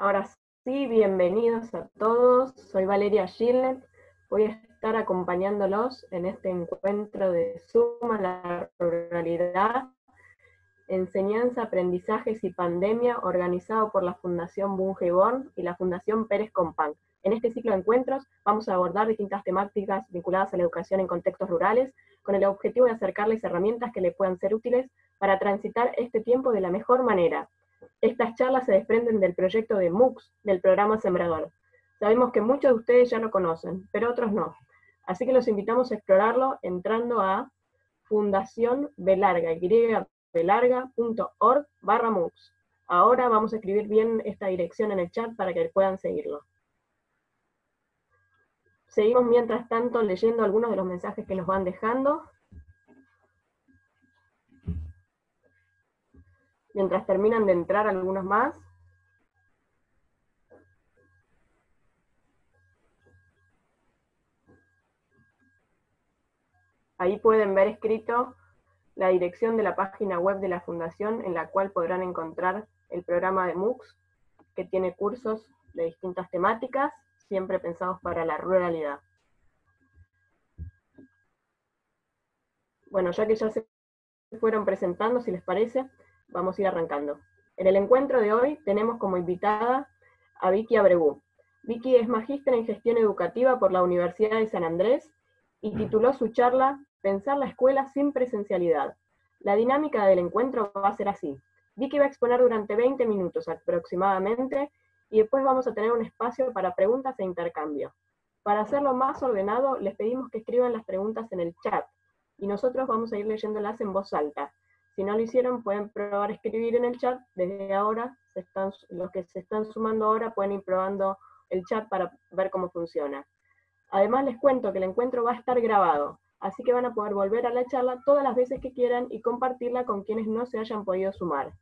Ahora sí, bienvenidos a todos. Soy Valeria Gillet. Voy a estar acompañándolos en este encuentro de Suma la Ruralidad, Enseñanza, Aprendizajes y Pandemia, organizado por la Fundación Bungeborn y la Fundación Pérez Compán. En este ciclo de encuentros vamos a abordar distintas temáticas vinculadas a la educación en contextos rurales, con el objetivo de acercarles herramientas que les puedan ser útiles para transitar este tiempo de la mejor manera estas charlas se desprenden del proyecto de MOOCs del programa Sembrador. Sabemos que muchos de ustedes ya lo conocen, pero otros no. Así que los invitamos a explorarlo entrando a fundación barra MOOCs. Ahora vamos a escribir bien esta dirección en el chat para que puedan seguirlo. Seguimos mientras tanto leyendo algunos de los mensajes que nos van dejando. mientras terminan de entrar algunos más. Ahí pueden ver escrito la dirección de la página web de la Fundación en la cual podrán encontrar el programa de MOOCs, que tiene cursos de distintas temáticas, siempre pensados para la ruralidad. Bueno, ya que ya se fueron presentando, si les parece, vamos a ir arrancando. En el encuentro de hoy tenemos como invitada a Vicky Abregú. Vicky es magíster en gestión educativa por la Universidad de San Andrés y mm. tituló su charla Pensar la escuela sin presencialidad. La dinámica del encuentro va a ser así. Vicky va a exponer durante 20 minutos aproximadamente y después vamos a tener un espacio para preguntas e intercambio. Para hacerlo más ordenado, les pedimos que escriban las preguntas en el chat y nosotros vamos a ir leyéndolas en voz alta. Si no lo hicieron, pueden probar escribir en el chat. Desde ahora, los que se están sumando ahora pueden ir probando el chat para ver cómo funciona. Además, les cuento que el encuentro va a estar grabado, así que van a poder volver a la charla todas las veces que quieran y compartirla con quienes no se hayan podido sumar.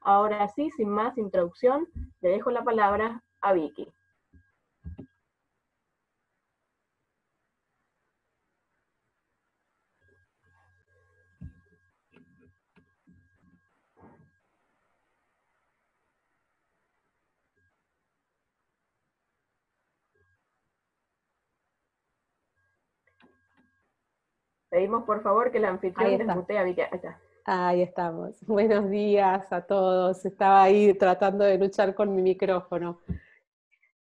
Ahora sí, sin más introducción, le dejo la palabra a Vicky. Pedimos por favor que la anfitrión desmutee a Ahí Ahí estamos. Buenos días a todos. Estaba ahí tratando de luchar con mi micrófono.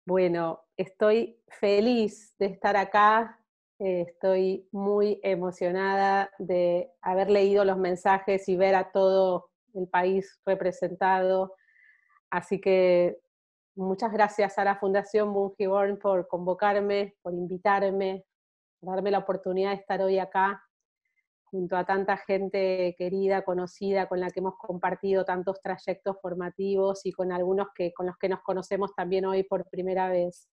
Bueno, estoy feliz de estar acá. Eh, estoy muy emocionada de haber leído los mensajes y ver a todo el país representado. Así que muchas gracias a la Fundación Bungiborn por convocarme, por invitarme, darme la oportunidad de estar hoy acá junto a tanta gente querida, conocida, con la que hemos compartido tantos trayectos formativos y con algunos que, con los que nos conocemos también hoy por primera vez.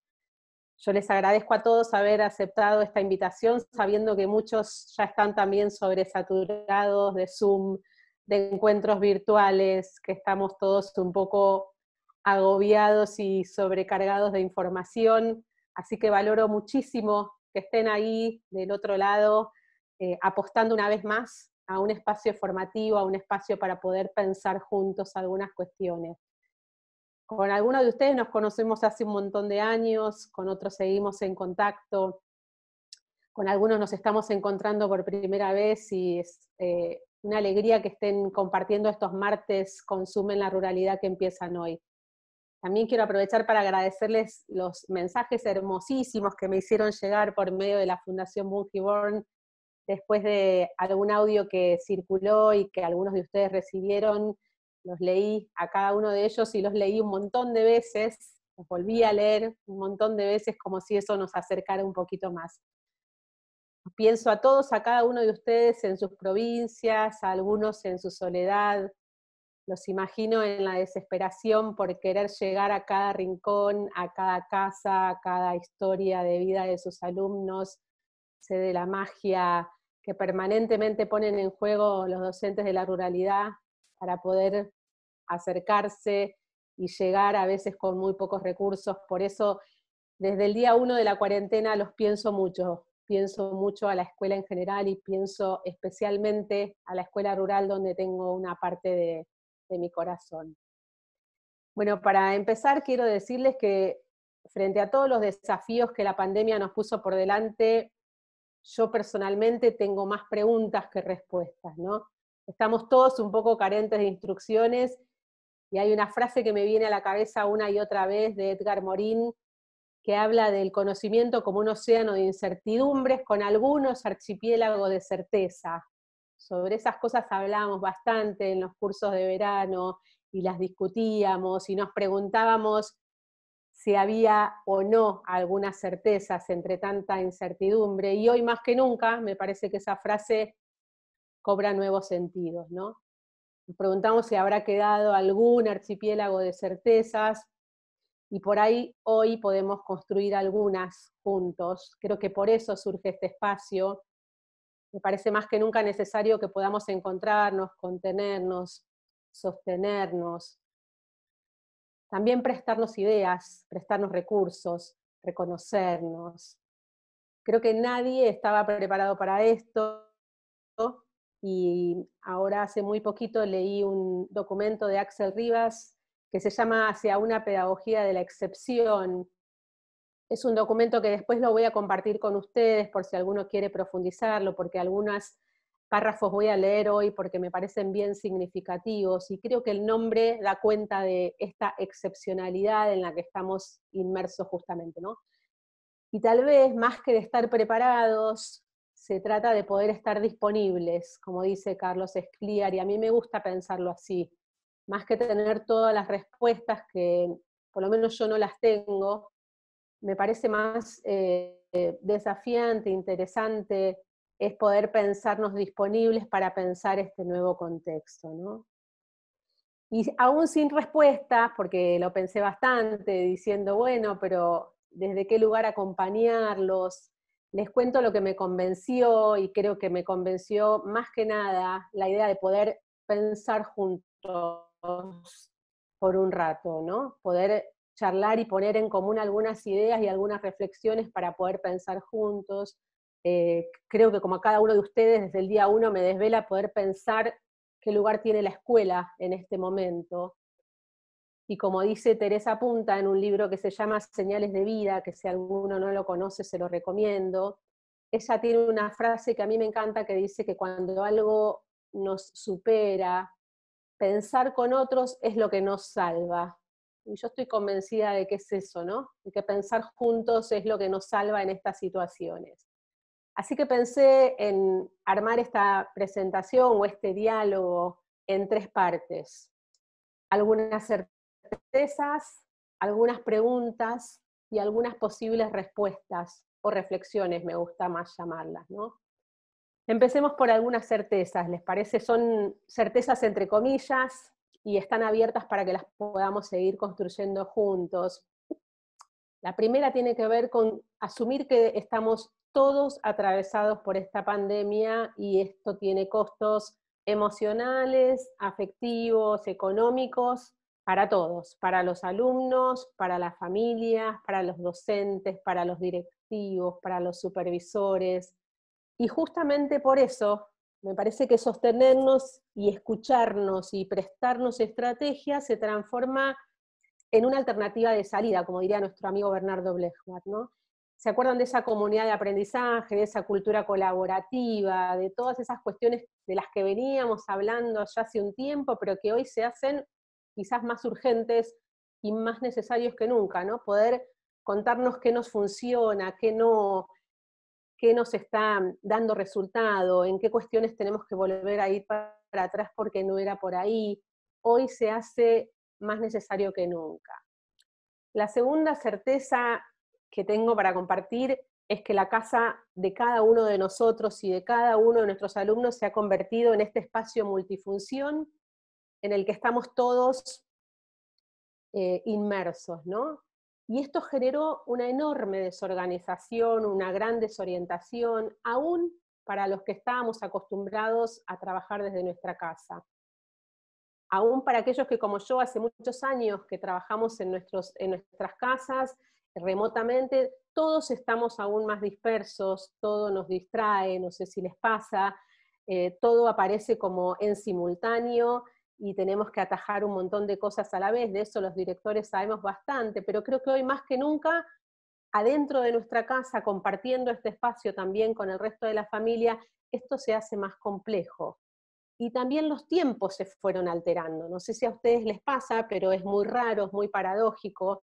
Yo les agradezco a todos haber aceptado esta invitación, sabiendo que muchos ya están también sobresaturados de Zoom, de encuentros virtuales, que estamos todos un poco agobiados y sobrecargados de información. Así que valoro muchísimo que estén ahí del otro lado, eh, apostando una vez más a un espacio formativo, a un espacio para poder pensar juntos algunas cuestiones. Con algunos de ustedes nos conocemos hace un montón de años, con otros seguimos en contacto, con algunos nos estamos encontrando por primera vez y es eh, una alegría que estén compartiendo estos martes, consumen la ruralidad que empiezan hoy. También quiero aprovechar para agradecerles los mensajes hermosísimos que me hicieron llegar por medio de la Fundación Born después de algún audio que circuló y que algunos de ustedes recibieron. Los leí a cada uno de ellos y los leí un montón de veces, los volví a leer un montón de veces como si eso nos acercara un poquito más. Pienso a todos, a cada uno de ustedes en sus provincias, a algunos en su soledad, los imagino en la desesperación por querer llegar a cada rincón, a cada casa, a cada historia de vida de sus alumnos, sé de la magia que permanentemente ponen en juego los docentes de la ruralidad para poder acercarse y llegar a veces con muy pocos recursos. Por eso, desde el día uno de la cuarentena los pienso mucho, pienso mucho a la escuela en general y pienso especialmente a la escuela rural donde tengo una parte de, mi corazón. Bueno, para empezar quiero decirles que frente a todos los desafíos que la pandemia nos puso por delante, yo personalmente tengo más preguntas que respuestas, ¿no? Estamos todos un poco carentes de instrucciones y hay una frase que me viene a la cabeza una y otra vez de Edgar Morin que habla del conocimiento como un océano de incertidumbres con algunos archipiélagos de certeza sobre esas cosas hablábamos bastante en los cursos de verano y las discutíamos y nos preguntábamos si había o no algunas certezas entre tanta incertidumbre. Y hoy más que nunca me parece que esa frase cobra nuevos sentidos, ¿no? Nos preguntamos si habrá quedado algún archipiélago de certezas y por ahí hoy podemos construir algunas juntos. Creo que por eso surge este espacio, me parece más que nunca necesario que podamos encontrarnos, contenernos, sostenernos. También prestarnos ideas, prestarnos recursos, reconocernos. Creo que nadie estaba preparado para esto y ahora hace muy poquito leí un documento de Axel Rivas que se llama Hacia una pedagogía de la excepción, es un documento que después lo voy a compartir con ustedes por si alguno quiere profundizarlo, porque algunos párrafos voy a leer hoy porque me parecen bien significativos y creo que el nombre da cuenta de esta excepcionalidad en la que estamos inmersos justamente, ¿no? Y tal vez más que de estar preparados, se trata de poder estar disponibles, como dice Carlos Escliar, y a mí me gusta pensarlo así, más que tener todas las respuestas que por lo menos yo no las tengo, me parece más eh, eh, desafiante, interesante, es poder pensarnos disponibles para pensar este nuevo contexto, ¿no? Y aún sin respuestas, porque lo pensé bastante, diciendo, bueno, pero ¿desde qué lugar acompañarlos? Les cuento lo que me convenció y creo que me convenció más que nada la idea de poder pensar juntos por un rato, ¿no? Poder charlar y poner en común algunas ideas y algunas reflexiones para poder pensar juntos. Eh, creo que como a cada uno de ustedes desde el día uno me desvela poder pensar qué lugar tiene la escuela en este momento. Y como dice Teresa Punta en un libro que se llama Señales de Vida, que si alguno no lo conoce se lo recomiendo, ella tiene una frase que a mí me encanta que dice que cuando algo nos supera, pensar con otros es lo que nos salva. Y yo estoy convencida de que es eso, ¿no? Y que pensar juntos es lo que nos salva en estas situaciones. Así que pensé en armar esta presentación o este diálogo en tres partes. Algunas certezas, algunas preguntas y algunas posibles respuestas o reflexiones, me gusta más llamarlas, ¿no? Empecemos por algunas certezas, ¿les parece? Son certezas entre comillas, y están abiertas para que las podamos seguir construyendo juntos. La primera tiene que ver con asumir que estamos todos atravesados por esta pandemia y esto tiene costos emocionales, afectivos, económicos, para todos, para los alumnos, para las familias, para los docentes, para los directivos, para los supervisores. Y justamente por eso me parece que sostenernos y escucharnos y prestarnos estrategias se transforma en una alternativa de salida, como diría nuestro amigo Bernardo Blechwat, ¿no? ¿Se acuerdan de esa comunidad de aprendizaje, de esa cultura colaborativa, de todas esas cuestiones de las que veníamos hablando ya hace un tiempo, pero que hoy se hacen quizás más urgentes y más necesarios que nunca, ¿no? Poder contarnos qué nos funciona, qué no, qué nos está dando resultado, en qué cuestiones tenemos que volver a ir para atrás porque no era por ahí, hoy se hace más necesario que nunca. La segunda certeza que tengo para compartir es que la casa de cada uno de nosotros y de cada uno de nuestros alumnos se ha convertido en este espacio multifunción en el que estamos todos eh, inmersos, ¿no? Y esto generó una enorme desorganización, una gran desorientación, aún para los que estábamos acostumbrados a trabajar desde nuestra casa. Aún para aquellos que, como yo, hace muchos años que trabajamos en, nuestras casas remotamente, todos estamos aún más dispersos, todo nos distrae, no sé si les pasa, eh, todo aparece como en simultáneo y tenemos que atajar un montón de cosas a la vez, de eso los directores sabemos bastante, pero creo que hoy más que nunca, adentro de nuestra casa, compartiendo este espacio también con el resto de la familia, esto se hace más complejo. Y también los tiempos se fueron alterando. No sé si a ustedes les pasa, pero es muy raro, es muy paradójico,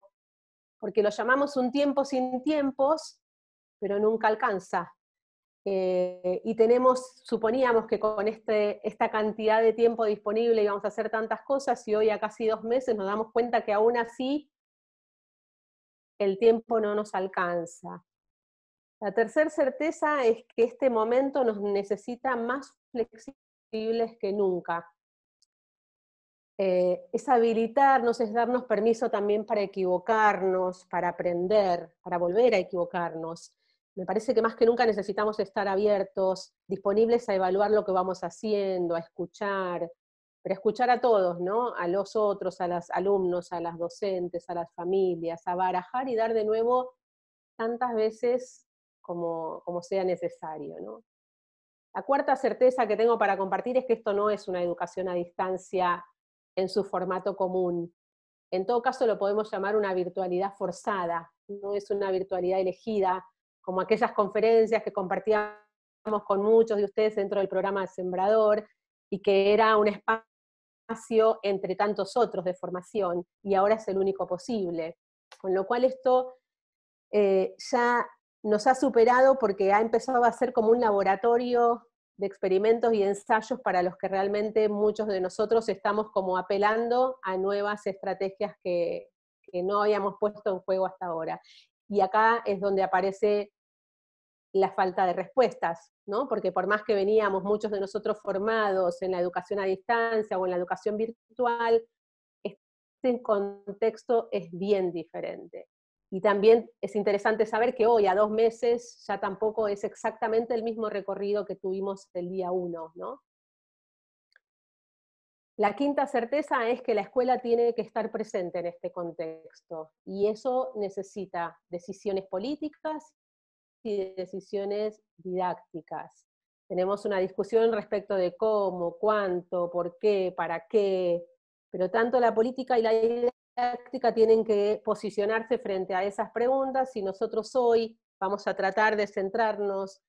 porque lo llamamos un tiempo sin tiempos, pero nunca alcanza. Eh, y tenemos, suponíamos que con este, esta cantidad de tiempo disponible íbamos a hacer tantas cosas y hoy a casi dos meses nos damos cuenta que aún así el tiempo no nos alcanza. La tercera certeza es que este momento nos necesita más flexibles que nunca. Eh, es habilitarnos, es darnos permiso también para equivocarnos, para aprender, para volver a equivocarnos me parece que más que nunca necesitamos estar abiertos, disponibles a evaluar lo que vamos haciendo, a escuchar, pero escuchar a todos, ¿no? A los otros, a los alumnos, a las docentes, a las familias, a barajar y dar de nuevo tantas veces como, sea necesario, ¿no? La cuarta certeza que tengo para compartir es que esto no es una educación a distancia en su formato común. En todo caso lo podemos llamar una virtualidad forzada, no es una virtualidad elegida, como aquellas conferencias que compartíamos con muchos de ustedes dentro del programa de Sembrador y que era un espacio entre tantos otros de formación y ahora es el único posible. Con lo cual esto eh, ya nos ha superado porque ha empezado a ser como un laboratorio de experimentos y ensayos para los que realmente muchos de nosotros estamos como apelando a nuevas estrategias que, que no habíamos puesto en juego hasta ahora. Y acá es donde aparece la falta de respuestas, ¿no? Porque por más que veníamos muchos de nosotros formados en la educación a distancia o en la educación virtual, este contexto es bien diferente. Y también es interesante saber que hoy, a dos meses, ya tampoco es exactamente el mismo recorrido que tuvimos el día uno, ¿no? La quinta certeza es que la escuela tiene que estar presente en este contexto y eso necesita decisiones políticas y decisiones didácticas. Tenemos una discusión respecto de cómo, cuánto, por qué, para qué, pero tanto la política y la didáctica tienen que posicionarse frente a esas preguntas y nosotros hoy vamos a tratar de centrarnos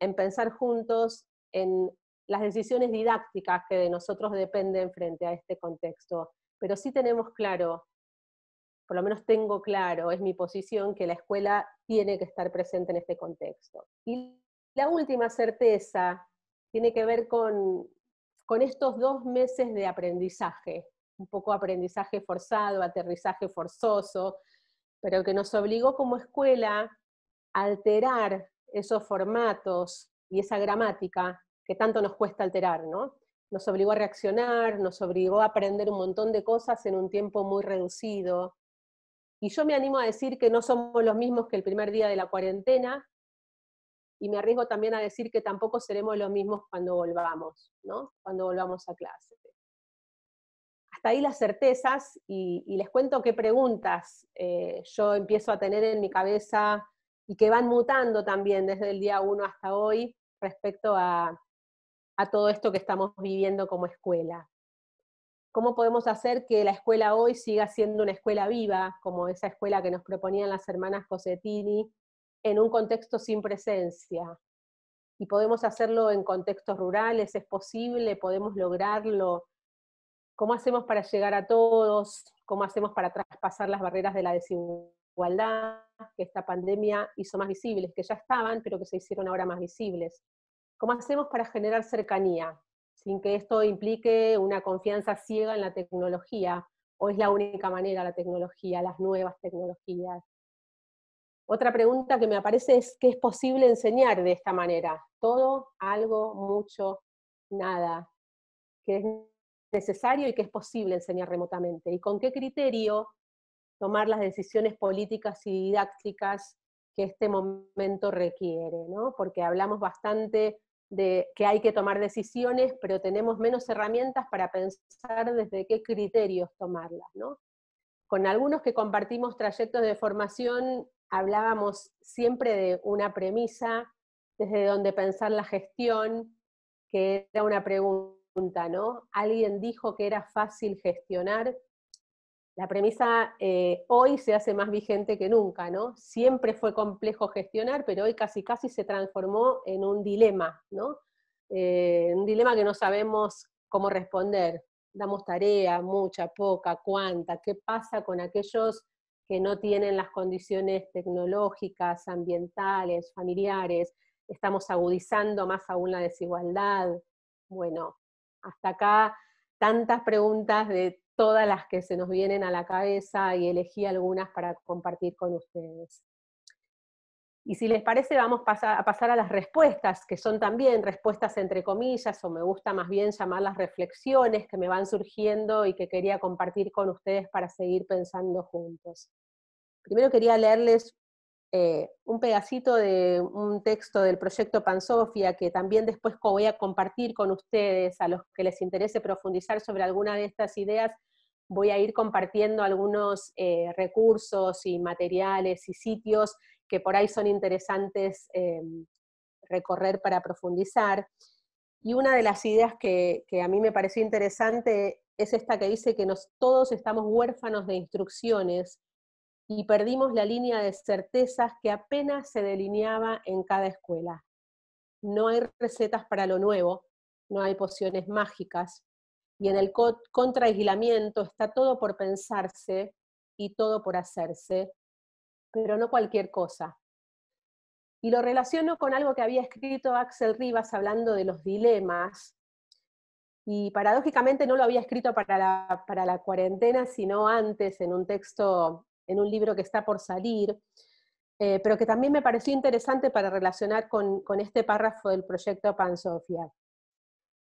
en pensar juntos en las decisiones didácticas que de nosotros dependen frente a este contexto. Pero sí tenemos claro, por lo menos tengo claro, es mi posición, que la escuela tiene que estar presente en este contexto. Y la última certeza tiene que ver con, estos dos meses de aprendizaje, un poco aprendizaje forzado, aterrizaje forzoso, pero que nos obligó como escuela a alterar esos formatos y esa gramática que tanto nos cuesta alterar, ¿no? Nos obligó a reaccionar, nos obligó a aprender un montón de cosas en un tiempo muy reducido. Y yo me animo a decir que no somos los mismos que el primer día de la cuarentena, y me arriesgo también a decir que tampoco seremos los mismos cuando volvamos, ¿no? Cuando volvamos a clase. Hasta ahí las certezas y, les cuento qué preguntas eh, yo empiezo a tener en mi cabeza y que van mutando también desde el día 1 hasta hoy respecto a a todo esto que estamos viviendo como escuela. ¿Cómo podemos hacer que la escuela hoy siga siendo una escuela viva, como esa escuela que nos proponían las hermanas Cosettini, en un contexto sin presencia? Y podemos hacerlo en contextos rurales, es posible, podemos lograrlo. ¿Cómo hacemos para llegar a todos? ¿Cómo hacemos para traspasar las barreras de la desigualdad que esta pandemia hizo más visibles, que ya estaban, pero que se hicieron ahora más visibles? ¿Cómo hacemos para generar cercanía sin que esto implique una confianza ciega en la tecnología? ¿O es la única manera la tecnología, las nuevas tecnologías? Otra pregunta que me aparece es qué es posible enseñar de esta manera. Todo, algo, mucho, nada. ¿Qué es necesario y qué es posible enseñar remotamente? ¿Y con qué criterio tomar las decisiones políticas y didácticas que este momento requiere? ¿no? Porque hablamos bastante de que hay que tomar decisiones, pero tenemos menos herramientas para pensar desde qué criterios tomarlas. ¿no? Con algunos que compartimos trayectos de formación, hablábamos siempre de una premisa, desde donde pensar la gestión, que era una pregunta, ¿no? Alguien dijo que era fácil gestionar, la premisa eh, hoy se hace más vigente que nunca, ¿no? Siempre fue complejo gestionar, pero hoy casi casi se transformó en un dilema, ¿no? Eh, un dilema que no sabemos cómo responder. Damos tarea, mucha, poca, cuánta, qué pasa con aquellos que no tienen las condiciones tecnológicas, ambientales, familiares, estamos agudizando más aún la desigualdad. Bueno, hasta acá tantas preguntas de todas las que se nos vienen a la cabeza y elegí algunas para compartir con ustedes. Y si les parece, vamos a pasar a las respuestas, que son también respuestas entre comillas, o me gusta más bien llamar las reflexiones que me van surgiendo y que quería compartir con ustedes para seguir pensando juntos. Primero quería leerles eh, un pedacito de un texto del proyecto Pansofia que también después voy a compartir con ustedes, a los que les interese profundizar sobre alguna de estas ideas, voy a ir compartiendo algunos eh, recursos y materiales y sitios que por ahí son interesantes eh, recorrer para profundizar. Y una de las ideas que, a mí me pareció interesante es esta que dice que todos estamos huérfanos de instrucciones y perdimos la línea de certezas que apenas se delineaba en cada escuela. No hay recetas para lo nuevo, no hay pociones mágicas, y en el contra contraaislamiento está todo por pensarse y todo por hacerse, pero no cualquier cosa. Y lo relaciono con algo que había escrito Axel Rivas hablando de los dilemas, y paradójicamente no lo había escrito para para la cuarentena, sino antes en un texto en un libro que está por salir, eh, pero que también me pareció interesante para relacionar con, este párrafo del proyecto Pansofia.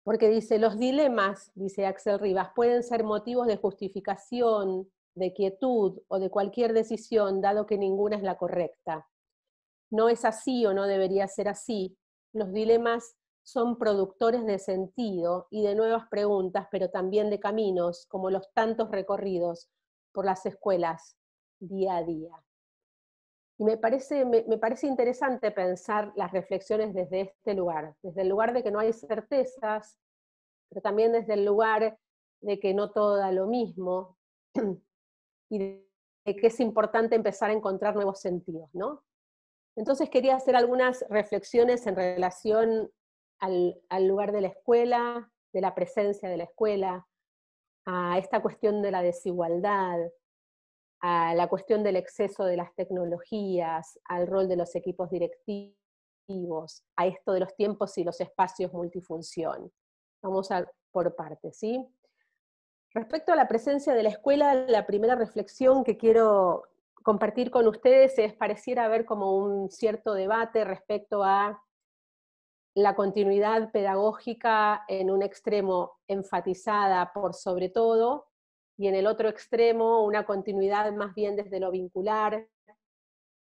Porque dice, los dilemas, dice Axel Rivas, pueden ser motivos de justificación, de quietud o de cualquier decisión, dado que ninguna es la correcta. No es así o no debería ser así. Los dilemas son productores de sentido y de nuevas preguntas, pero también de caminos, como los tantos recorridos por las escuelas día a día. Y me parece, me, parece interesante pensar las reflexiones desde este lugar, desde el lugar de que no hay certezas, pero también desde el lugar de que no todo da lo mismo y de que es importante empezar a encontrar nuevos sentidos, ¿no? Entonces quería hacer algunas reflexiones en relación al, al lugar de la escuela, de la presencia de la escuela, a esta cuestión de la desigualdad, a la cuestión del exceso de las tecnologías, al rol de los equipos directivos, a esto de los tiempos y los espacios multifunción. Vamos a por partes, ¿sí? Respecto a la presencia de la escuela, la primera reflexión que quiero compartir con ustedes es pareciera haber como un cierto debate respecto a la continuidad pedagógica en un extremo enfatizada por sobre todo y en el otro extremo una continuidad más bien desde lo vincular,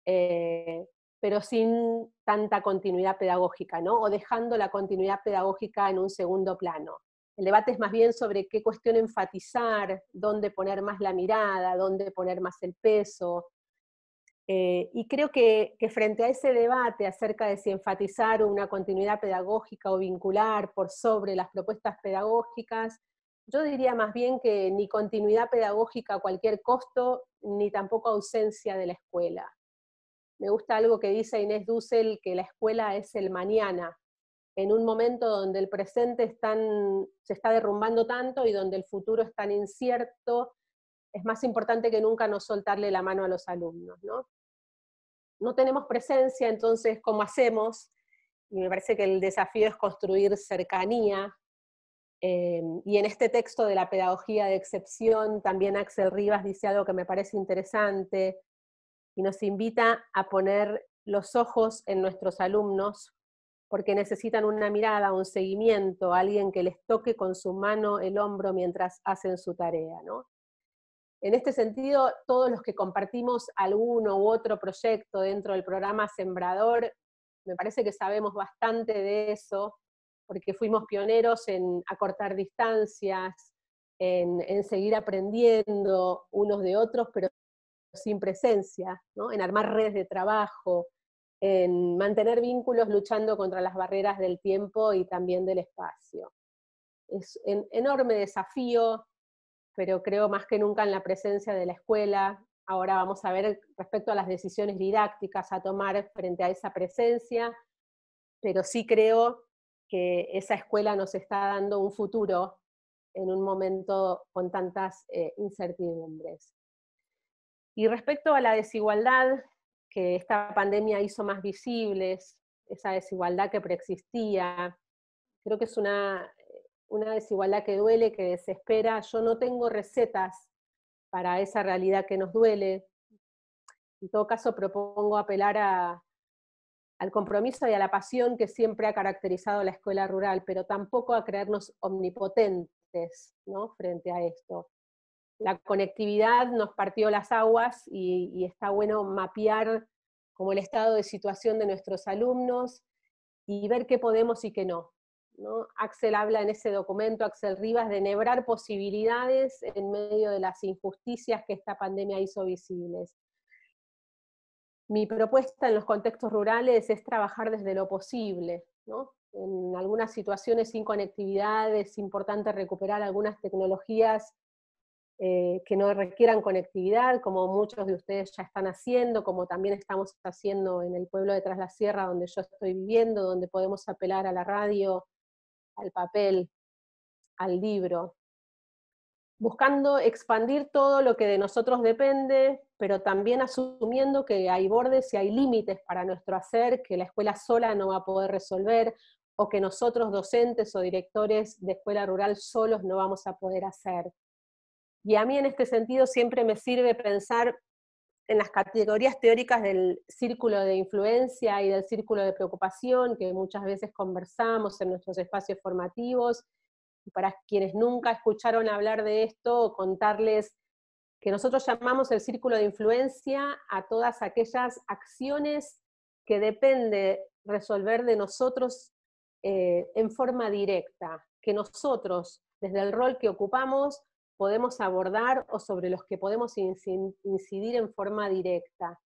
eh, pero sin tanta continuidad pedagógica, ¿no? o dejando la continuidad pedagógica en un segundo plano. El debate es más bien sobre qué cuestión enfatizar, dónde poner más la mirada, dónde poner más el peso. Eh, y creo que frente a ese debate acerca de si enfatizar una continuidad pedagógica o vincular por sobre las propuestas pedagógicas, yo diría más bien que ni continuidad pedagógica a cualquier costo, ni tampoco ausencia de la escuela. Me gusta algo que dice Inés Dussel, que la escuela es el mañana, en un momento donde el presente se está derrumbando tanto y donde el futuro es tan incierto, es más importante que nunca no soltarle la mano a los alumnos. No, no tenemos presencia, entonces, ¿cómo hacemos? Y me parece que el desafío es construir cercanía Em, y en este texto de la pedagogía de excepción, también Axel Rivas dice algo que me parece interesante y nos invita a poner los ojos en nuestros alumnos porque necesitan una mirada, un seguimiento, alguien que les toque con su mano el hombro mientras hacen su tarea. En este sentido, todos los que compartimos alguno u otro proyecto dentro del programa Sembrador, me parece que sabemos bastante de eso, porque fuimos pioneros en acortar distancias, en, seguir aprendiendo unos de otros, pero sin presencia, ¿no? en armar redes de trabajo, en mantener vínculos luchando contra las barreras del tiempo y también del espacio. Es un enorme desafío, pero creo más que nunca en la presencia de la escuela. Ahora vamos a ver respecto a las decisiones didácticas a tomar frente a esa presencia, pero sí creo que esa escuela nos está dando un futuro en un momento con tantas eh, incertidumbres. Y respecto a la desigualdad que esta pandemia hizo más visibles, esa desigualdad que preexistía, creo que es una, una desigualdad que duele, que desespera. Yo no tengo recetas para esa realidad que nos duele. En todo caso, propongo apelar a, al compromiso y a la pasión que siempre ha caracterizado la escuela rural, pero tampoco a creernos omnipotentes ¿no? frente a esto. La conectividad nos partió las aguas y, está bueno mapear como el estado de situación de nuestros alumnos y ver qué podemos y qué no. ¿no? Axel habla en ese documento, Axel Rivas, de nebrar posibilidades en medio de las injusticias que esta pandemia hizo visibles. Mi propuesta en los contextos rurales es trabajar desde lo posible, En algunas situaciones sin conectividad es importante recuperar algunas tecnologías eh, que no requieran conectividad, como muchos de ustedes ya están haciendo, como también estamos haciendo en el pueblo de Tras la Sierra, donde yo estoy viviendo, donde podemos apelar a la radio, al papel, al libro, buscando expandir todo lo que de nosotros depende, pero también asumiendo que hay bordes y hay límites para nuestro hacer, que la escuela sola no va a poder resolver o que nosotros docentes o directores de escuela rural solos no vamos a poder hacer. Y a mí en este sentido siempre me sirve pensar en las categorías teóricas del círculo de influencia y del círculo de preocupación que muchas veces conversamos en nuestros espacios formativos para quienes nunca escucharon hablar de esto, contarles que nosotros llamamos el círculo de influencia a todas aquellas acciones que depende resolver de nosotros eh, en forma directa, que nosotros, desde el rol que ocupamos, podemos abordar o sobre los que podemos incidir en forma directa.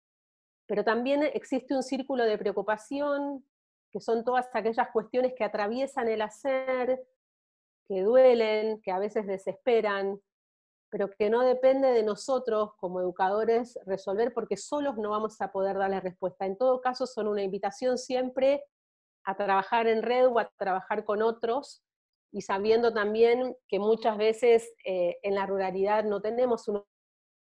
Pero también existe un círculo de preocupación, que son todas aquellas cuestiones que atraviesan el hacer, que duelen, que a veces desesperan, pero que no depende de nosotros como educadores resolver porque solos no vamos a poder dar la respuesta. En todo caso, son una invitación siempre a trabajar en red o a trabajar con otros y sabiendo también que muchas veces eh, en la ruralidad no tenemos un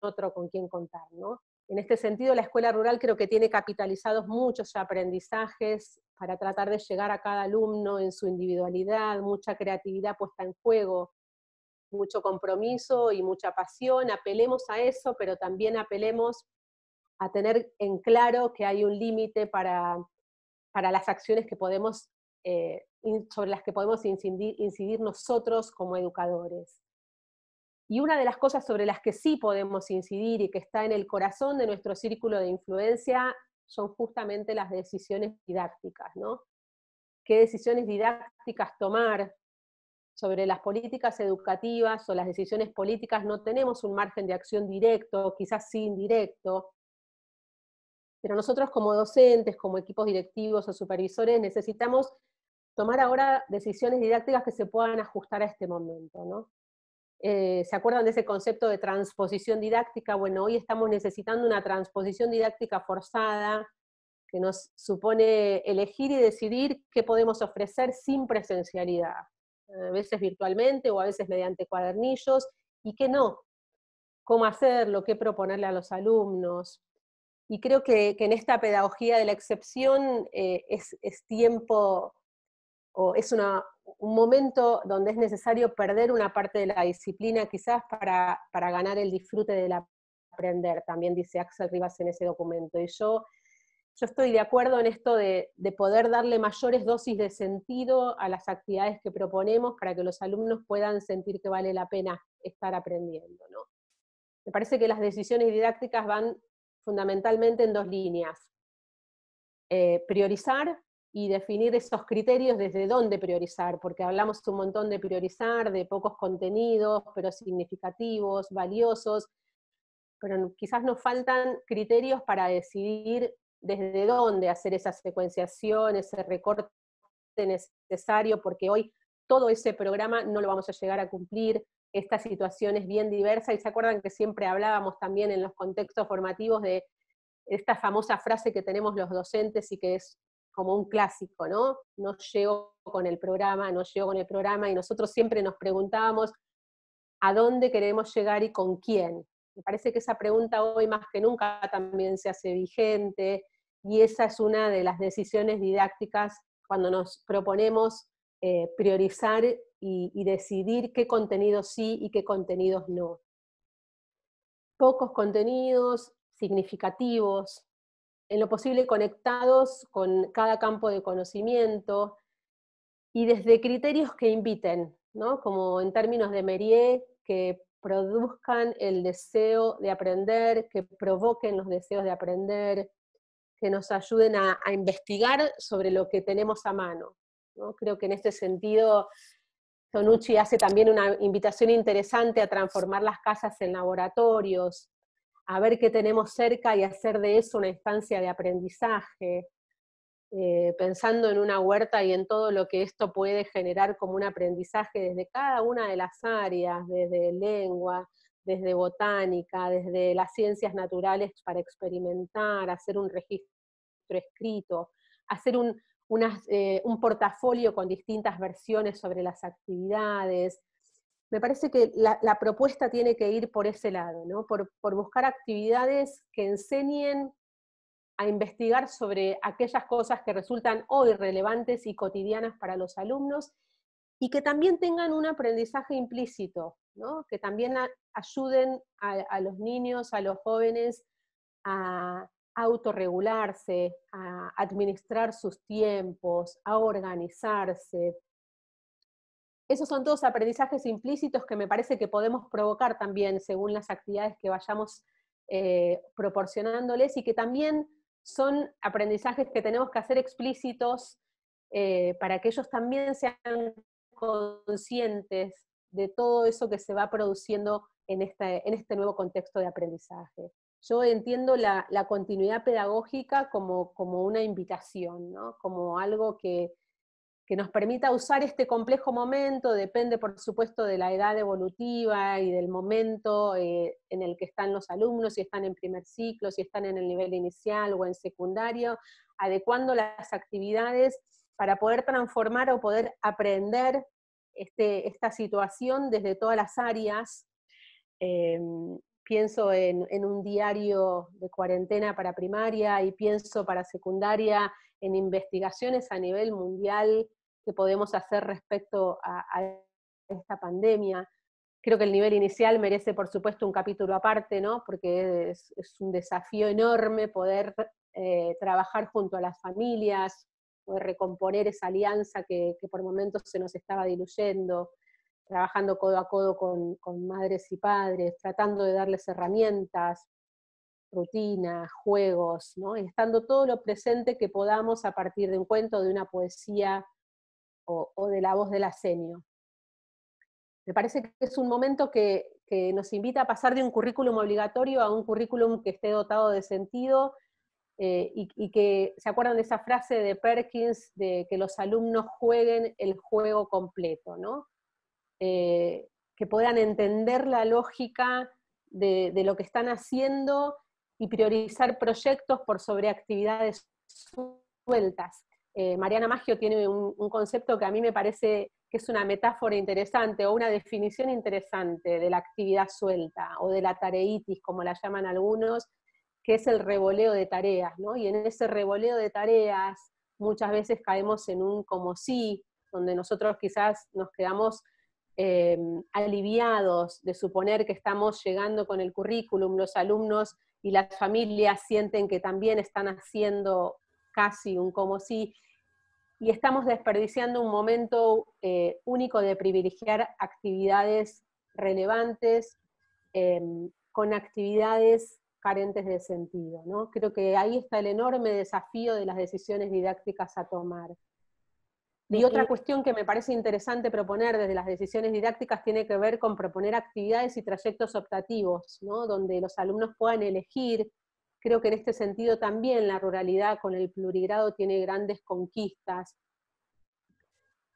otro con quien contar, ¿no? En este sentido, la escuela rural creo que tiene capitalizados muchos aprendizajes para tratar de llegar a cada alumno en su individualidad, mucha creatividad puesta en juego, mucho compromiso y mucha pasión. Apelemos a eso, pero también apelemos a tener en claro que hay un límite para, las acciones que podemos, eh, sobre las que podemos incidir nosotros como educadores. Y una de las cosas sobre las que sí podemos incidir y que está en el corazón de nuestro círculo de influencia son justamente las decisiones didácticas, ¿no? ¿Qué decisiones didácticas tomar sobre las políticas educativas o las decisiones políticas? No tenemos un margen de acción directo, quizás sí indirecto, pero nosotros como docentes, como equipos directivos o supervisores necesitamos tomar ahora decisiones didácticas que se puedan ajustar a este momento, ¿no? Eh, ¿Se acuerdan de ese concepto de transposición didáctica? Bueno, hoy estamos necesitando una transposición didáctica forzada que nos supone elegir y decidir qué podemos ofrecer sin presencialidad, a veces virtualmente o a veces mediante cuadernillos, y qué no, cómo hacerlo, qué proponerle a los alumnos. Y creo que, en esta pedagogía de la excepción eh, es tiempo o es un momento donde es necesario perder una parte de la disciplina quizás para, ganar el disfrute del aprender, también dice Axel Rivas en ese documento. Y yo, estoy de acuerdo en esto de, poder darle mayores dosis de sentido a las actividades que proponemos para que los alumnos puedan sentir que vale la pena estar aprendiendo. Me parece que las decisiones didácticas van fundamentalmente en dos líneas. Eh, priorizar y definir esos criterios desde dónde priorizar, porque hablamos un montón de priorizar, de pocos contenidos, pero significativos, valiosos, pero quizás nos faltan criterios para decidir desde dónde hacer esa secuenciación, ese recorte necesario, porque hoy todo ese programa no lo vamos a llegar a cumplir, esta situación es bien diversa y se acuerdan que siempre hablábamos también en los contextos formativos de esta famosa frase que tenemos los docentes y que es como un clásico, ¿no? No llegó con el programa, no llegó con el programa y nosotros siempre nos preguntábamos a dónde queremos llegar y con quién. Me parece que esa pregunta hoy más que nunca también se hace vigente y esa es una de las decisiones didácticas cuando nos proponemos eh, priorizar y decidir qué contenidos sí y qué contenidos no. Pocos contenidos significativos, en lo posible conectados con cada campo de conocimiento y desde criterios que inviten, ¿no? como en términos de Merier, que produzcan el deseo de aprender, que provoquen los deseos de aprender, que nos ayuden a, investigar sobre lo que tenemos a mano. ¿no? Creo que en este sentido Tonucci hace también una invitación interesante a transformar las casas en laboratorios, a ver qué tenemos cerca y hacer de eso una instancia de aprendizaje, eh, pensando en una huerta y en todo lo que esto puede generar como un aprendizaje desde cada una de las áreas, desde lengua, desde botánica, desde las ciencias naturales para experimentar, hacer un registro escrito, hacer un, eh, un portafolio con distintas versiones sobre las actividades, me parece que la, propuesta tiene que ir por ese lado, por, buscar actividades que enseñen a investigar sobre aquellas cosas que resultan hoy relevantes y cotidianas para los alumnos y que también tengan un aprendizaje implícito, que también ayuden a, a, los niños, a los jóvenes a autorregularse, a administrar sus tiempos, a organizarse, esos son todos aprendizajes implícitos que me parece que podemos provocar también según las actividades que vayamos eh, proporcionándoles y que también son aprendizajes que tenemos que hacer explícitos eh, para que ellos también sean conscientes de todo eso que se va produciendo en, este nuevo contexto de aprendizaje. Yo entiendo la, continuidad pedagógica como, como, una invitación, ¿no? como algo que, que nos permita usar este complejo momento, depende por supuesto de la edad evolutiva y del momento eh, en el que están los alumnos, si están en primer ciclo, si están en el nivel inicial o en secundario, adecuando las actividades para poder transformar o poder aprender este, esta situación desde todas las áreas. Em, pienso en, en un diario de cuarentena para primaria y pienso para secundaria en investigaciones a nivel mundial que podemos hacer respecto a, esta pandemia. Creo que el nivel inicial merece, por supuesto, un capítulo aparte, ¿no? porque es, un desafío enorme poder eh, trabajar junto a las familias, poder recomponer esa alianza que, que, por momentos se nos estaba diluyendo, trabajando codo a codo con, con madres y padres, tratando de darles herramientas, rutinas, juegos, ¿no? estando todo lo presente que podamos a partir de un cuento, de una poesía, o, de la voz del asenio. Me parece que es un momento que, nos invita a pasar de un currículum obligatorio a un currículum que esté dotado de sentido eh, y, que, ¿se acuerdan de esa frase de Perkins de que los alumnos jueguen el juego completo, ¿no? Eh, que puedan entender la lógica de, de, lo que están haciendo y priorizar proyectos por sobre actividades sueltas. Eh, Mariana Maggio tiene un, concepto que a mí me parece que es una metáfora interesante o una definición interesante de la actividad suelta o de la tareitis, como la llaman algunos, que es el revoleo de tareas, ¿no? Y en ese revoleo de tareas muchas veces caemos en un como sí, donde nosotros quizás nos quedamos em, aliviados de suponer que estamos llegando con el currículum, los alumnos y las familias sienten que también están haciendo casi un como si, y estamos desperdiciando un momento eh, único de privilegiar actividades relevantes em, con actividades carentes de sentido. ¿no? Creo que ahí está el enorme desafío de las decisiones didácticas a tomar. Y otra cuestión que me parece interesante proponer desde las decisiones didácticas tiene que ver con proponer actividades y trayectos optativos, ¿no? donde los alumnos puedan elegir Creo que en este sentido también la ruralidad con el plurigrado tiene grandes conquistas,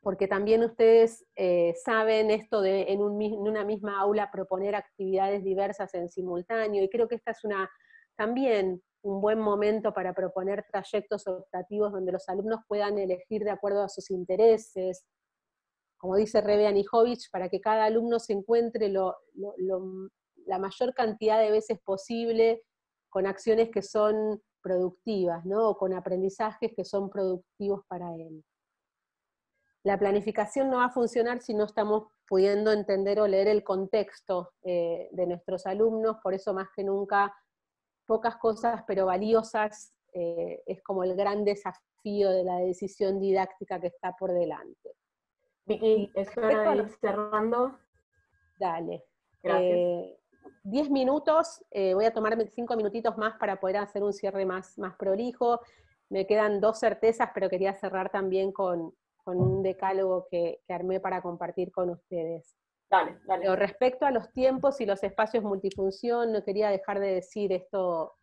porque también ustedes eh, saben esto de en, una misma aula proponer actividades diversas en simultáneo, y creo que esta es una también un buen momento para proponer trayectos optativos donde los alumnos puedan elegir de acuerdo a sus intereses, como dice Rebe Anijovic, para que cada alumno se encuentre la mayor cantidad de veces posible con acciones que son productivas, ¿no? O con aprendizajes que son productivos para él. La planificación no va a funcionar si no estamos pudiendo entender o leer el contexto eh, de nuestros alumnos, por eso más que nunca pocas cosas pero valiosas eh, es como el gran desafío de la decisión didáctica que está por delante. Vicky, es cerrando. Dale. Eh, 10 minutos, eh, voy a tomarme cinco minutitos más para poder hacer un cierre más, más prolijo. Me quedan dos certezas, pero quería cerrar también con, con un decálogo que, armé para compartir con ustedes. Dale, dale. respecto a los tiempos y los espacios multifunción, no quería dejar de decir esto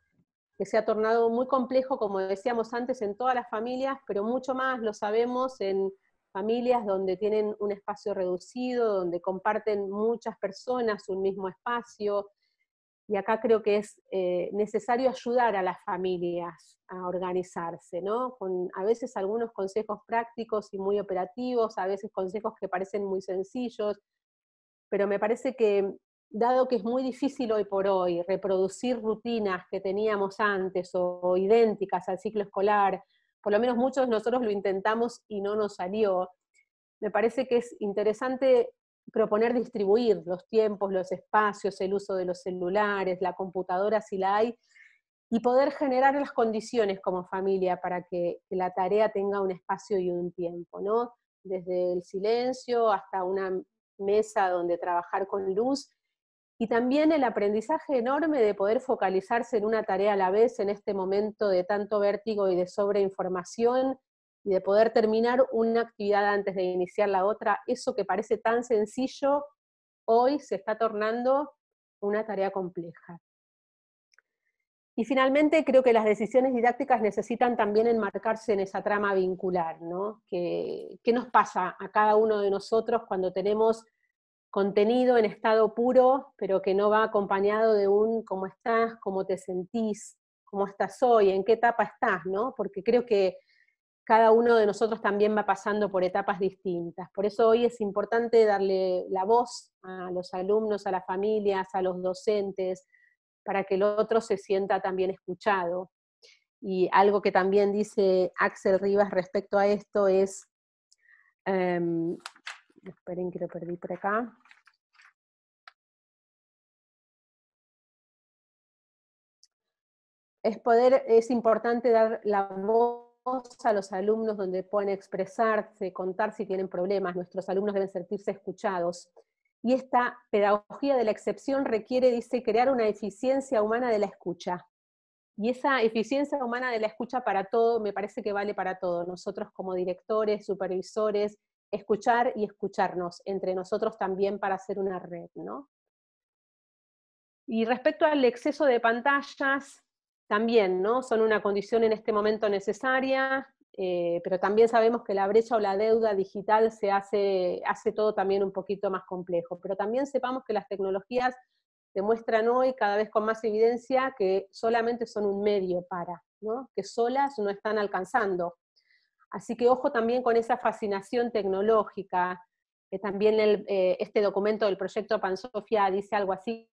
que se ha tornado muy complejo, como decíamos antes, en todas las familias, pero mucho más lo sabemos en familias donde tienen un espacio reducido, donde comparten muchas personas un mismo espacio. Y acá creo que es eh, necesario ayudar a las familias a organizarse, ¿no? Con a veces algunos consejos prácticos y muy operativos, a veces consejos que parecen muy sencillos, pero me parece que dado que es muy difícil hoy por hoy reproducir rutinas que teníamos antes o idénticas al ciclo escolar por lo menos muchos de nosotros lo intentamos y no nos salió. Me parece que es interesante proponer distribuir los tiempos, los espacios, el uso de los celulares, la computadora si la hay, y poder generar las condiciones como familia para que, que la tarea tenga un espacio y un tiempo, ¿no? Desde el silencio hasta una mesa donde trabajar con luz y también el aprendizaje enorme de poder focalizarse en una tarea a la vez en este momento de tanto vértigo y de sobreinformación y de poder terminar una actividad antes de iniciar la otra, eso que parece tan sencillo, hoy se está tornando una tarea compleja. Y finalmente creo que las decisiones didácticas necesitan también enmarcarse en esa trama vincular, ¿no? qué nos pasa a cada uno de nosotros cuando tenemos contenido en estado puro, pero que no va acompañado de un cómo estás, cómo te sentís, cómo estás hoy, en qué etapa estás, ¿no? Porque creo que cada uno de nosotros también va pasando por etapas distintas. Por eso hoy es importante darle la voz a los alumnos, a las familias, a los docentes, para que el otro se sienta también escuchado. Y algo que también dice Axel Rivas respecto a esto es, em, esperen que lo perdí por acá, es poder, es importante dar la voz a los alumnos donde pueden expresarse, contar si tienen problemas, nuestros alumnos deben sentirse escuchados. Y esta pedagogía de la excepción requiere, dice, crear una eficiencia humana de la escucha. Y esa eficiencia humana de la escucha para todo, me parece que vale para todo. Nosotros como directores, supervisores, escuchar y escucharnos entre nosotros también para hacer una red, ¿no? Y respecto al exceso de pantallas, también ¿no? son una condición en este momento necesaria, eh, pero también sabemos que la brecha o la deuda digital se hace, hace todo también un poquito más complejo. Pero también sepamos que las tecnologías demuestran hoy cada vez con más evidencia que solamente son un medio para, ¿no? que solas no están alcanzando. Así que ojo también con esa fascinación tecnológica. que también eh, este documento del proyecto Pansofia dice algo así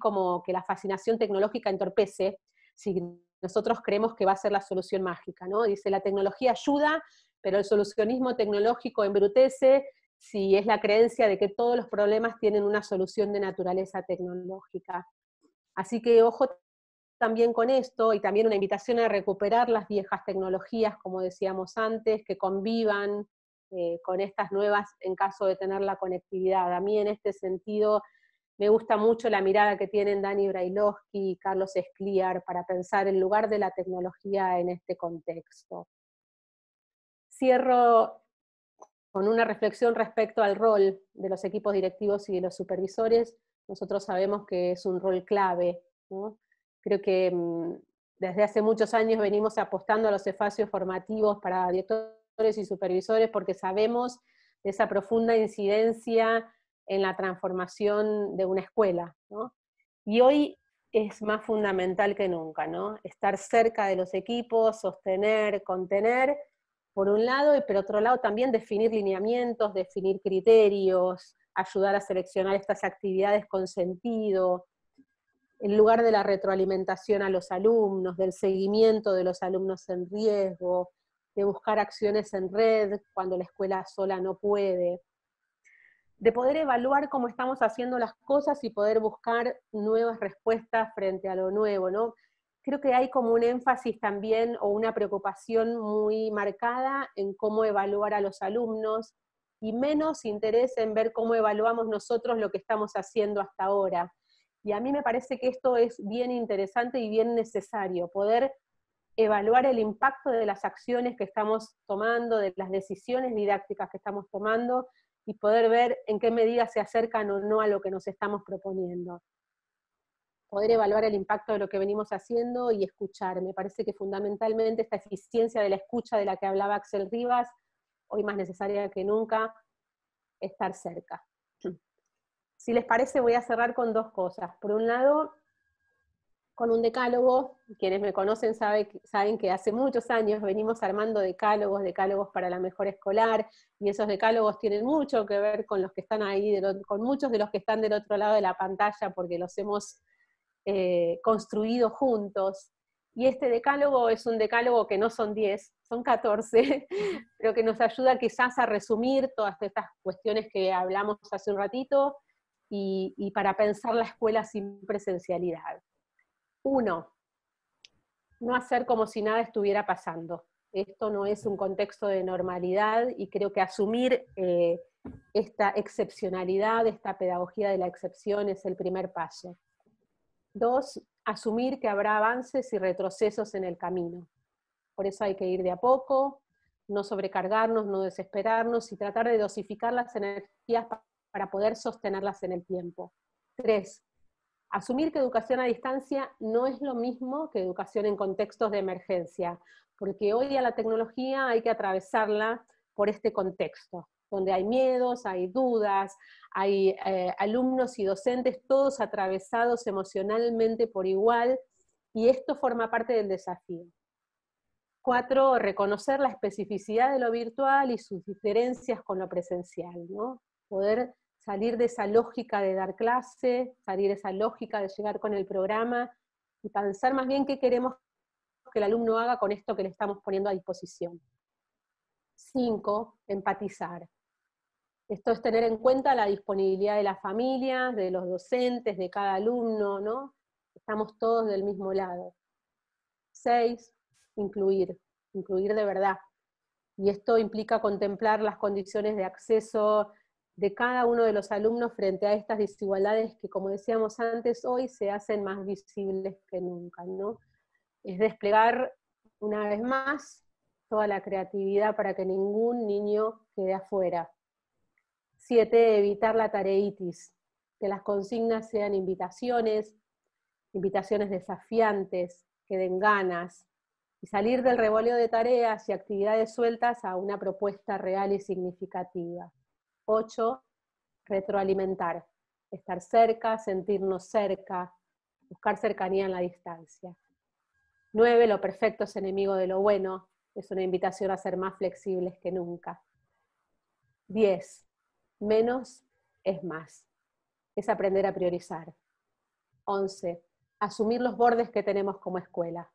como que la fascinación tecnológica entorpece si nosotros creemos que va a ser la solución mágica, ¿no? Dice, la tecnología ayuda, pero el solucionismo tecnológico embrutece si es la creencia de que todos los problemas tienen una solución de naturaleza tecnológica. Así que ojo también con esto y también una invitación a recuperar las viejas tecnologías, como decíamos antes, que convivan eh, con estas nuevas en caso de tener la conectividad. A mí en este sentido me gusta mucho la mirada que tienen Dani Brailovsky y Carlos Escliar para pensar el lugar de la tecnología en este contexto. Cierro con una reflexión respecto al rol de los equipos directivos y de los supervisores. Nosotros sabemos que es un rol clave. Creo que mm, desde hace muchos años venimos apostando a los espacios formativos para directores y supervisores porque sabemos de esa profunda incidencia en la transformación de una escuela. Y hoy es más fundamental que nunca, ¿no? Estar cerca de los equipos, sostener, contener, por un lado, y por otro lado también definir lineamientos, definir criterios, ayudar a seleccionar estas actividades con sentido, en lugar de la retroalimentación a los alumnos, del seguimiento de los alumnos en riesgo, de buscar acciones en red cuando la escuela sola no puede de poder evaluar cómo estamos haciendo las cosas y poder buscar nuevas respuestas frente a lo nuevo, ¿no? Creo que hay como un énfasis también o una preocupación muy marcada en cómo evaluar a los alumnos y menos interés en ver cómo evaluamos nosotros lo que estamos haciendo hasta ahora. Y a mí me parece que esto es bien interesante y bien necesario, poder evaluar el impacto de las acciones que estamos tomando, de las decisiones didácticas que estamos tomando, y poder ver en qué medida se acercan o no a lo que nos estamos proponiendo. Poder evaluar el impacto de lo que venimos haciendo y escuchar. Me parece que fundamentalmente esta eficiencia de la escucha de la que hablaba Axel Rivas, hoy más necesaria que nunca, estar cerca. Si les parece, voy a cerrar con dos cosas. Por un lado, con un decálogo. Quienes me conocen sabe, saben que hace muchos años venimos armando decálogos, decálogos para la mejor escolar, y esos decálogos tienen mucho que ver con los que están ahí, con muchos de los que están del otro lado de la pantalla, porque los hemos eh, construido juntos. Y este decálogo es un decálogo que no son 10, son 14, pero que nos ayuda quizás a resumir todas estas cuestiones que hablamos hace un ratito y para pensar la escuela sin presencialidad. Uno, no hacer como si nada estuviera pasando. Esto no es un contexto de normalidad y creo que asumir eh, esta excepcionalidad, esta pedagogía de la excepción es el primer paso. Dos, asumir que habrá avances y retrocesos en el camino. Por eso hay que ir de a poco, no sobrecargarnos, no desesperarnos y tratar de dosificar las energías para poder sostenerlas en el tiempo. Tres, asumir que educación a distancia no es lo mismo que educación en contextos de emergencia, porque hoy a la tecnología hay que atravesarla por este contexto, donde hay miedos, hay dudas, hay eh, alumnos y docentes todos atravesados emocionalmente por igual, y esto forma parte del desafío. Cuatro, reconocer la especificidad de lo virtual y sus diferencias con lo presencial, ¿no? Poder salir de esa lógica de dar clase, salir de esa lógica de llegar con el programa y pensar más bien qué queremos que el alumno haga con esto que le estamos poniendo a disposición. Cinco, empatizar. Esto es tener en cuenta la disponibilidad de la familia, de los docentes, de cada alumno, ¿no? Estamos todos del mismo lado. Seis, incluir, incluir de verdad. Y esto implica contemplar las condiciones de acceso, de cada uno de los alumnos frente a estas desigualdades que, como decíamos antes, hoy se hacen más visibles que nunca, ¿no? Es desplegar una vez más toda la creatividad para que ningún niño quede afuera. Siete, evitar la tareitis, que las consignas sean invitaciones, invitaciones desafiantes, que den ganas, y salir del revoleo de tareas y actividades sueltas a una propuesta real y significativa. 8. retroalimentar, estar cerca, sentirnos cerca, buscar cercanía en la distancia. 9. lo perfecto es enemigo de lo bueno, es una invitación a ser más flexibles que nunca. 10. menos es más, es aprender a priorizar. 11. asumir los bordes que tenemos como escuela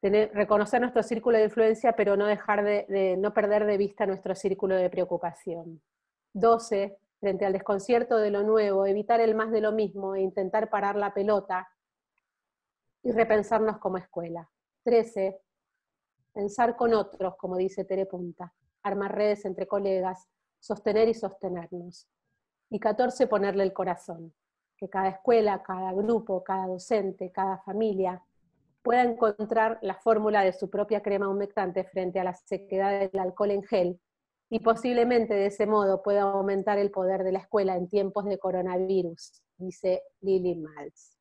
reconocer nuestro círculo de influencia, pero no dejar de, no perder de vista nuestro círculo de preocupación. 12. Frente al desconcierto de lo nuevo, evitar el más de lo mismo e intentar parar la pelota y repensarnos como escuela. 13. Pensar con otros, como dice Tere Punta, armar redes entre colegas, sostener y sostenernos. Y 14. Ponerle el corazón, que cada escuela, cada grupo, cada docente, cada familia pueda encontrar la fórmula de su propia crema humectante frente a la sequedad del alcohol en gel y posiblemente de ese modo pueda aumentar el poder de la escuela en tiempos de coronavirus, dice Lily Maltz.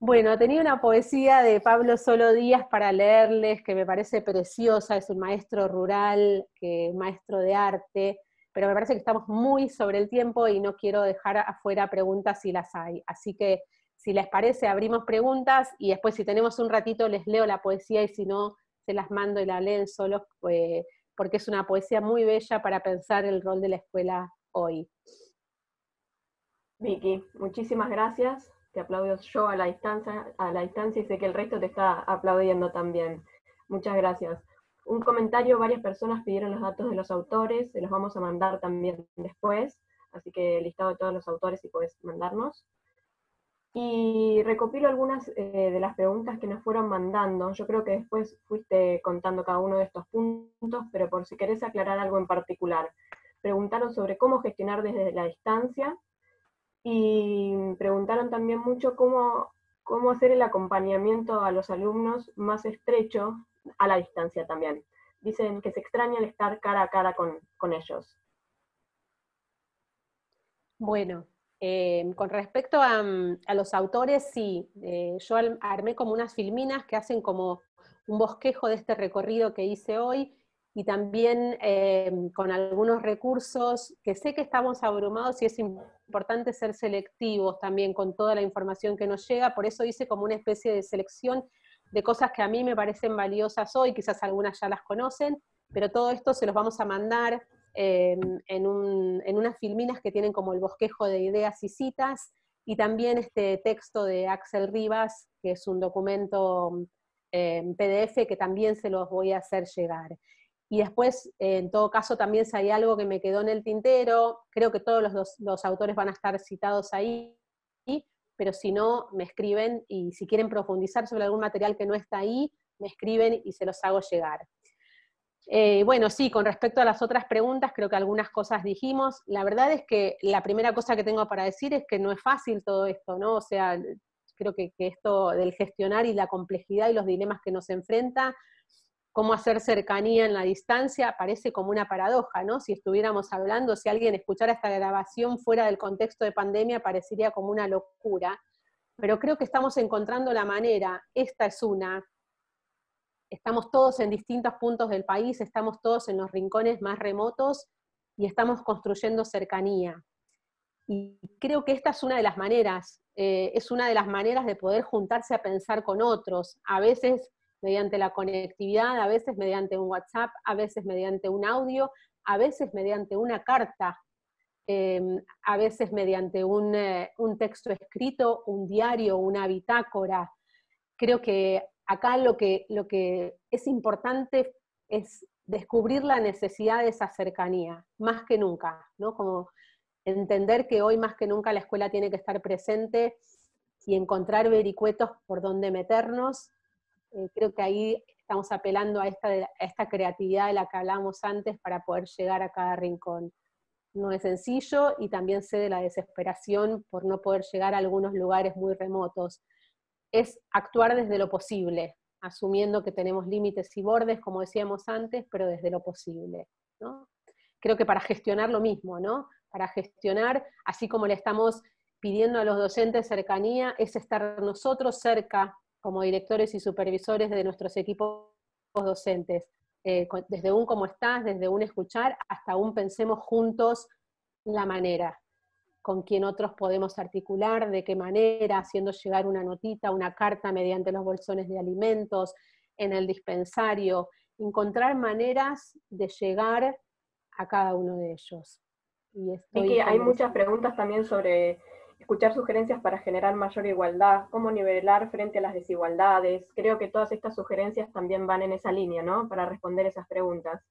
Bueno, tenía una poesía de Pablo Solo Díaz para leerles que me parece preciosa, es un maestro rural, que, maestro de arte, pero me parece que estamos muy sobre el tiempo y no quiero dejar afuera preguntas si las hay. Así que si les parece, abrimos preguntas y después si tenemos un ratito les leo la poesía y si no, se las mando y la leen solos, eh, porque es una poesía muy bella para pensar el rol de la escuela hoy. Vicky, muchísimas gracias. Te aplaudo yo a la distancia, a la distancia y sé que el resto te está aplaudiendo también. Muchas gracias. Un comentario, varias personas pidieron los datos de los autores, se los vamos a mandar también después, así que listado de todos los autores si puedes mandarnos y recopilo algunas eh, de las preguntas que nos fueron mandando. Yo creo que después fuiste contando cada uno de estos puntos, pero por si querés aclarar algo en particular. Preguntaron sobre cómo gestionar desde la distancia y preguntaron también mucho cómo, hacer el acompañamiento a los alumnos más estrecho a la distancia también. Dicen que se extraña el estar cara a cara con ellos. Bueno, Em, con respecto mm, a, los autores, sí, eh, yo armé como unas filminas que hacen como un bosquejo de este recorrido que hice hoy y también em, con algunos recursos que sé que estamos abrumados y es importante ser selectivos también con toda la información que nos llega, por eso hice como una especie de selección de cosas que a mí me parecen valiosas hoy, quizás algunas ya las conocen, pero todo esto se los vamos a mandar en, unas filminas que tienen como el bosquejo de ideas y citas, y también este texto de Axel Rivas, que es un documento mm, en PDF que también se los voy a hacer llegar. Y después, en todo caso, también si hay algo que me quedó en el tintero, creo que todos los autores van a estar citados ahí, pero si no, me escriben y si quieren profundizar sobre algún material que no está ahí, me escriben y se los hago llegar. Eh, bueno, sí, con respecto a las otras preguntas, creo que algunas cosas dijimos. La verdad es que la primera cosa que tengo para decir es que no es fácil todo esto, ¿no? O sea, creo que, que esto del gestionar y la complejidad y los dilemas que nos enfrenta, cómo hacer cercanía en la distancia, parece como una paradoja, ¿no? Si estuviéramos hablando, si alguien escuchara esta grabación fuera del contexto de pandemia, parecería como una locura. Pero creo que estamos encontrando la manera, esta es una, estamos todos en distintos puntos del país, estamos todos en los rincones más remotos y estamos construyendo cercanía. Y creo que esta es una de las maneras, eh, es una de las maneras de poder juntarse a pensar con otros, a veces mediante la conectividad, a veces mediante un WhatsApp, a veces mediante un audio, a veces mediante una carta, em, a veces mediante un, eh, un texto escrito, un diario, una bitácora. Creo que acá lo que, es importante es descubrir la necesidad de esa cercanía, más que nunca, ¿no? Como entender que hoy más que nunca la escuela tiene que estar presente y encontrar vericuetos por dónde meternos. Eh, creo que ahí estamos apelando a esta, a esta creatividad de la que hablamos antes para poder llegar a cada rincón. No es sencillo y también sé de la desesperación por no poder llegar a algunos lugares muy remotos es actuar desde lo posible, asumiendo que tenemos límites y bordes, como decíamos antes, pero desde lo posible. ¿no? Creo que para gestionar lo mismo, ¿no? Para gestionar, así como le estamos pidiendo a los docentes cercanía, es estar nosotros cerca como directores y supervisores de nuestros equipos docentes. Eh, desde un cómo estás, desde un escuchar, hasta un pensemos juntos la manera, con quien otros podemos articular, de qué manera, haciendo llegar una notita, una carta mediante los bolsones de alimentos, en el dispensario, encontrar maneras de llegar a cada uno de ellos. Y hay muchas preguntas también sobre escuchar sugerencias para generar mayor igualdad, cómo nivelar frente a las desigualdades. Creo que todas estas sugerencias también van en esa línea, ¿no? Para responder esas preguntas.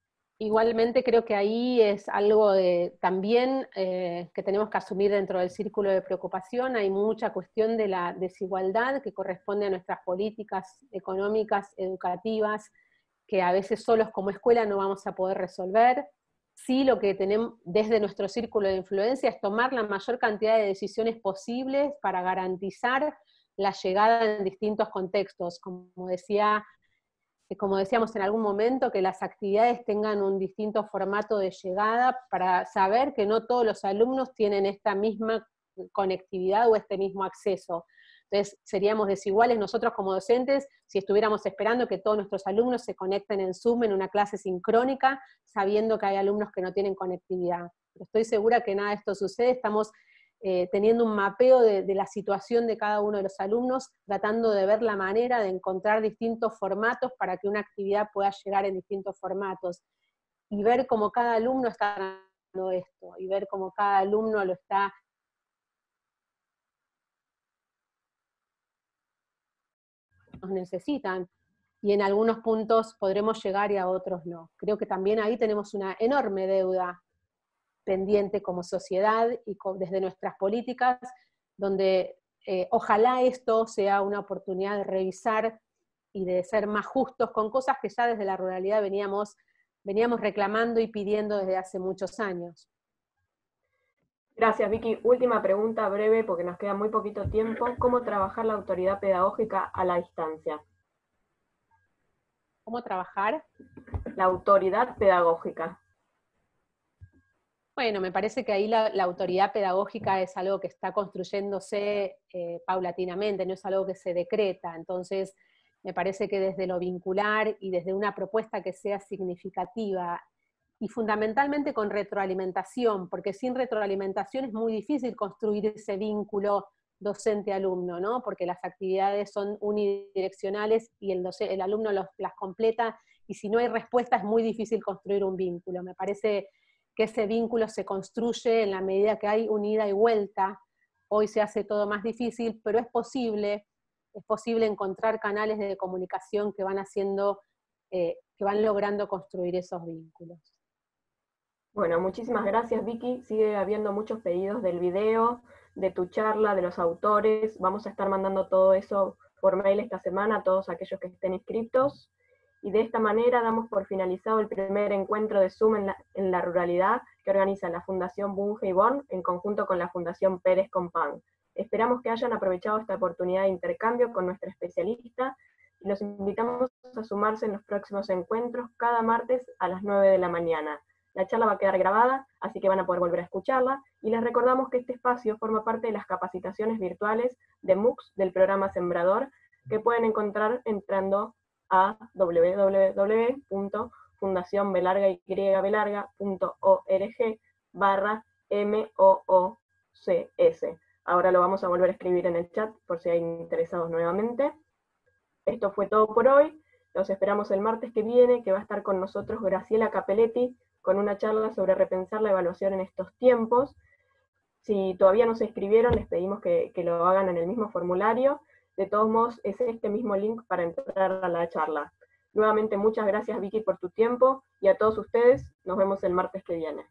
Igualmente creo que ahí es algo también eh, que tenemos que asumir dentro del círculo de preocupación. Hay mucha cuestión de la desigualdad que corresponde a nuestras políticas económicas, educativas, que a veces solos como escuela no vamos a poder resolver. Sí, lo que tenemos desde nuestro círculo de influencia es tomar la mayor cantidad de decisiones posibles para garantizar la llegada en distintos contextos. Como decía como decíamos en algún momento, que las actividades tengan un distinto formato de llegada para saber que no todos los alumnos tienen esta misma conectividad o este mismo acceso. Entonces seríamos desiguales nosotros como docentes si estuviéramos esperando que todos nuestros alumnos se conecten en Zoom en una clase sincrónica, sabiendo que hay alumnos que no tienen conectividad. estoy segura que nada de esto sucede, estamos eh, teniendo un mapeo de, de, la situación de cada uno de los alumnos, tratando de ver la manera de encontrar distintos formatos para que una actividad pueda llegar en distintos formatos y ver cómo cada alumno está haciendo esto y ver cómo cada alumno lo está nos necesitan y en algunos puntos podremos llegar y a otros no. Creo que también ahí tenemos una enorme deuda como sociedad y desde nuestras políticas, donde eh, ojalá esto sea una oportunidad de revisar y de ser más justos con cosas que ya desde la ruralidad veníamos, veníamos reclamando y pidiendo desde hace muchos años. Gracias, Vicky. Última pregunta breve porque nos queda muy poquito tiempo. ¿Cómo trabajar la autoridad pedagógica a la distancia? ¿Cómo trabajar? La autoridad pedagógica. Bueno, me parece que ahí la, autoridad pedagógica es algo que está construyéndose eh, paulatinamente, no es algo que se decreta. Entonces, me parece que desde lo vincular y desde una propuesta que sea significativa y fundamentalmente con retroalimentación, porque sin retroalimentación es muy difícil construir ese vínculo docente-alumno, ¿no? Porque las actividades son unidireccionales y el, alumno las completa y si no hay respuesta es muy difícil construir un vínculo. Me parece ese vínculo se construye en la medida que hay unida y vuelta. Hoy se hace todo más difícil, pero es posible, es posible encontrar canales de comunicación que van haciendo, eh, que van logrando construir esos vínculos. Bueno, muchísimas gracias Vicky. Sigue habiendo muchos pedidos del video, de tu charla, de los autores. Vamos a estar mandando todo eso por mail esta semana a todos aquellos que estén inscritos y de esta manera damos por finalizado el primer encuentro de Zoom en la, ruralidad que organiza la Fundación Bunge y Born en conjunto con la Fundación Pérez Compán. Esperamos que hayan aprovechado esta oportunidad de intercambio con nuestra especialista y los invitamos a sumarse en los próximos encuentros cada martes a las 9 de la mañana. La charla va a quedar grabada, así que van a poder volver a escucharla, y les recordamos que este espacio forma parte de las capacitaciones virtuales de MOOCs del programa Sembrador, que pueden encontrar entrando a www.fundacionbelargaybelarga.org barra Ahora lo vamos a volver a escribir en el chat por si hay interesados nuevamente. Esto fue todo por hoy. Los esperamos el martes que viene, que va a estar con nosotros Graciela Capelletti con una charla sobre repensar la evaluación en estos tiempos. Si todavía no se escribieron, les pedimos que, que lo hagan en el mismo formulario de todos modos, es este mismo link para entrar a la charla. Nuevamente, muchas gracias Vicky por tu tiempo y a todos ustedes, nos vemos el martes que viene.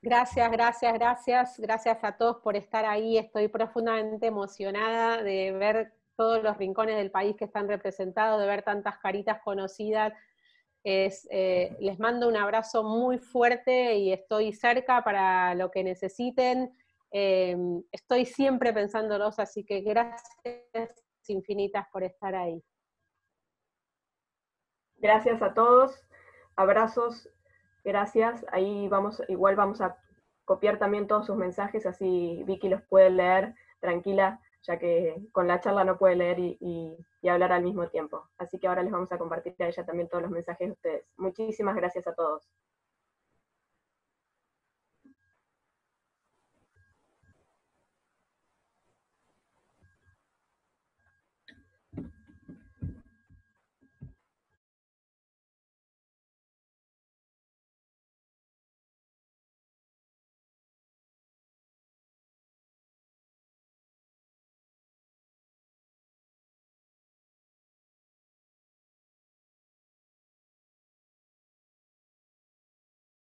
Gracias, gracias, gracias. Gracias a todos por estar ahí. Estoy profundamente emocionada de ver todos los rincones del país que están representados, de ver tantas caritas conocidas. Eh, les mando un abrazo muy fuerte y estoy cerca para lo que necesiten. Eh, estoy siempre pensándolos, así que gracias infinitas por estar ahí. Gracias a todos, abrazos, gracias. Ahí vamos, igual vamos a copiar también todos sus mensajes, así Vicky los puede leer tranquila, ya que con la charla no puede leer y, hablar al mismo tiempo. Así que ahora les vamos a compartir a ella también todos los mensajes de ustedes. Muchísimas gracias a todos.